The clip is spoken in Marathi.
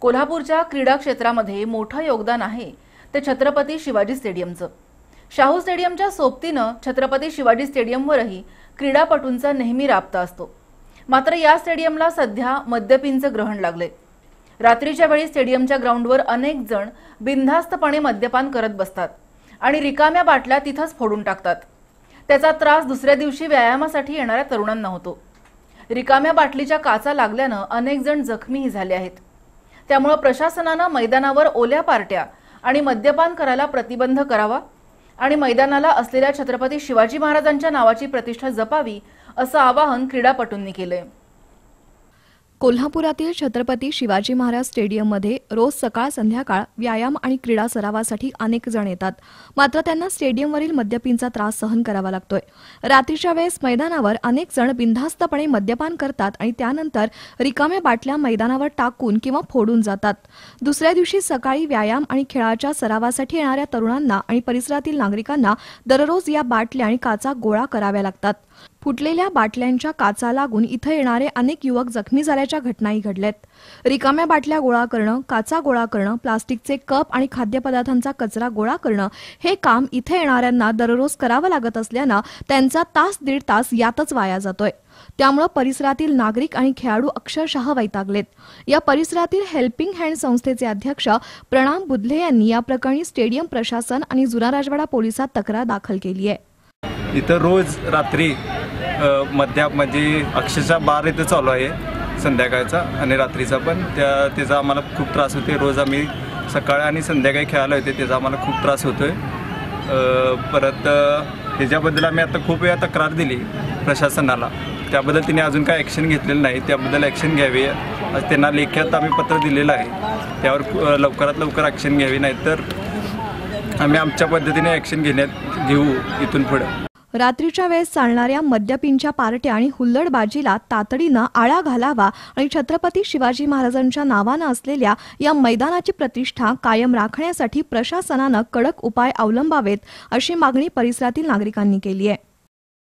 कोल्हापूरच्या क्रीडा क्षेत्रामध्ये मोठं योगदान आहे ते छत्रपती शिवाजी स्टेडियमचं शाहू स्टेडियमच्या सोबतीनं छत्रपती शिवाजी स्टेडियमवरही क्रीडापटूंचा नेहमी राबता असतो मात्र या स्टेडियमला सध्या मद्यपींचं ग्रहण लागले रात्रीच्या वेळी स्टेडियमच्या ग्राउंडवर अनेक जण बिनधास्तपणे मद्यपान करत बसतात आणि रिकाम्या बाटल्या तिथंच फोडून टाकतात त्याचा त्रास दुसऱ्या दिवशी व्यायामासाठी येणाऱ्या तरुणांना होतो रिकाम्या बाटलीच्या काचा लागल्यानं अनेक जण जखमीही झाले आहेत त्यामुळे प्रशासनानं मैदानावर ओल्या पार्ट्या आणि मद्यपान करायला प्रतिबंध करावा आणि मैदानाला असलेल्या छत्रपती शिवाजी महाराजांच्या नावाची प्रतिष्ठा जपावी असं आवाहन क्रीडापटूंनी केलं कोल्हापुरातील छत्रपती शिवाजी महाराज स्टेडियममध्ये रोज सकाळ संध्याकाळ व्यायाम आणि क्रीडा सरावासाठी अनेक जण येतात मात्र त्यांना स्टेडियमवरील मद्यपींचा त्रास सहन करावा लागतोय रात्रीच्या वेळेस मैदानावर अनेक जण बिनधास्तपणे मद्यपान करतात आणि त्यानंतर रिकाम्या बाटल्या मैदानावर टाकून किंवा फोडून जातात दुसऱ्या दिवशी सकाळी व्यायाम आणि खेळाच्या सरावासाठी येणाऱ्या तरुणांना आणि परिसरातील नागरिकांना दररोज या बाटल्या आणि काचा गोळा कराव्या लागतात फुटलेल्या बाटल्यांच्या काचा लागून इथं येणारे अनेक युवक जखमी झाल्याच्या घटनाही घडल्यात रिकाम्या बाटल्या गोळा करणं काचा गोळा करणं प्लास्टिकचे कप आणि खाद्यपदार्थांचा कचरा गोळा करणं हे काम इथे येणाऱ्यांना दररोज करावं लागत असल्यानं त्यांचा तास दीड तास यातच वाया जातोय त्यामुळे परिसरातील नागरिक आणि खेळाडू अक्षरशः वैतागलेत या परिसरातील हेल्पिंग हँड संस्थेचे अध्यक्ष प्रणाम बुधले यांनी या प्रकरणी स्टेडियम प्रशासन आणि जुना राजवाडा पोलिसात तक्रार दाखल केली आहे इथं रोज रात्री मध्या म्हणजे अक्षरशः बार इथं चालू आहे संध्याकाळचा आणि रात्रीचा पण त्या त्याचा आम्हाला खूप त्रास होते रोज आम्ही सकाळ आणि संध्याकाळी खेळायला होते त्याचा आम्हाला खूप त्रास होतो आहे परत त्याच्याबद्दल आम्ही आता खूप वेळा तक्रार दिली प्रशासनाला त्याबद्दल तिने अजून काय ॲक्शन घेतलेलं नाही त्याबद्दल ॲक्शन घ्यावी त्यांना लेख्यात आम्ही पत्र दिलेलं आहे त्यावर लवकरात लवकर ॲक्शन घ्यावी नाहीतर आम्ही आमच्या पद्धतीने ॲक्शन घेण्यात घेऊ इथून पुढं रात्रीच्या वेळेस चालणाऱ्या मद्यपींच्या पार्ट्या आणि हुल्लडबाजीला तातडीनं आळा घालावा आणि छत्रपती शिवाजी महाराजांच्या नावानं असलेल्या या मैदानाची प्रतिष्ठा कायम राखण्यासाठी प्रशासनानं कडक उपाय अवलंबावेत अशी मागणी परिसरातील नागरिकांनी केली आहे